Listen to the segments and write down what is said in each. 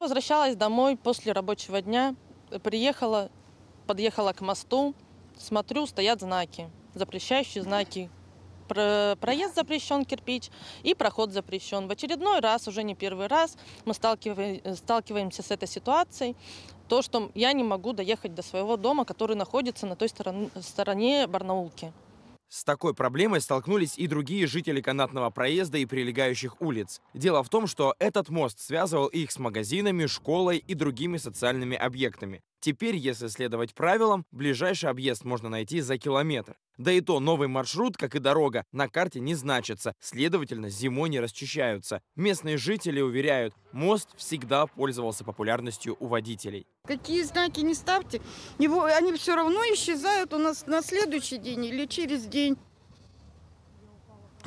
Возвращалась домой после рабочего дня, приехала, подъехала к мосту, смотрю, стоят знаки, запрещающие знаки. Про проезд запрещен кирпич и проход запрещен. В очередной раз, уже не первый раз, мы сталкиваемся с этой ситуацией. То, что я не могу доехать до своего дома, который находится на той стороне, стороне Барнаулки. С такой проблемой столкнулись и другие жители канатного проезда и прилегающих улиц. Дело в том, что этот мост связывал их с магазинами, школой и другими социальными объектами. Теперь, если следовать правилам, ближайший объезд можно найти за километр. Да и то новый маршрут, как и дорога, на карте не значится, следовательно, зимой не расчищаются. Местные жители уверяют, мост всегда пользовался популярностью у водителей. Какие знаки не ставьте, его, они все равно исчезают у нас на следующий день или через день.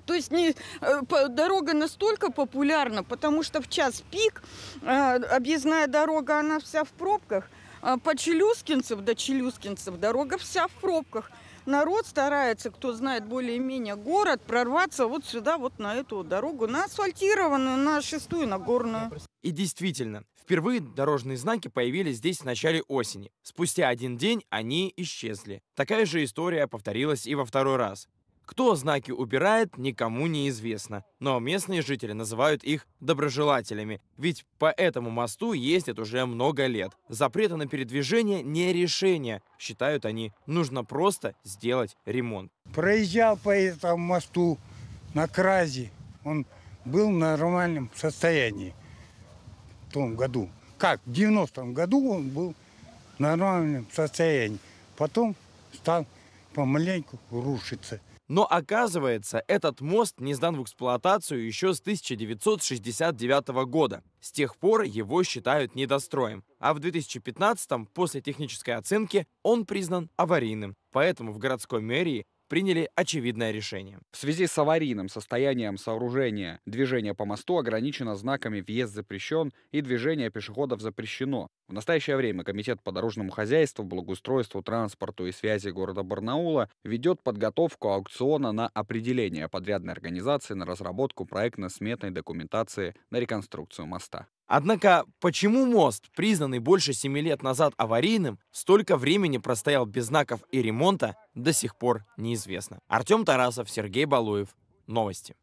То есть не, э, дорога настолько популярна, потому что в час пик э, объездная дорога, она вся в пробках – а, по челюскинцев до челюскинцев дорога вся в пробках. Народ старается, кто знает более-менее город, прорваться вот сюда, вот на эту дорогу, на асфальтированную, на шестую, на горную. И действительно, впервые дорожные знаки появились здесь в начале осени. Спустя один день они исчезли. Такая же история повторилась и во второй раз. Кто знаки убирает, никому не известно, но местные жители называют их доброжелателями, ведь по этому мосту ездят уже много лет. Запрета на передвижение не решение, считают они, нужно просто сделать ремонт. Проезжал по этому мосту на Кразе, он был в нормальном состоянии в том году. Как, в 90-м году он был в нормальном состоянии, потом стал помаленьку рушиться. Но оказывается, этот мост не сдан в эксплуатацию еще с 1969 года. С тех пор его считают недостроем. А в 2015-м, после технической оценки, он признан аварийным. Поэтому в городской мэрии приняли очевидное решение. В связи с аварийным состоянием сооружения движение по мосту ограничено знаками «Въезд запрещен» и «Движение пешеходов запрещено». В настоящее время Комитет по дорожному хозяйству, благоустройству, транспорту и связи города Барнаула ведет подготовку аукциона на определение подрядной организации на разработку проектно-сметной документации на реконструкцию моста. Однако, почему мост, признанный больше семи лет назад аварийным, столько времени простоял без знаков и ремонта, до сих пор неизвестно. Артем Тарасов, Сергей Балуев. Новости.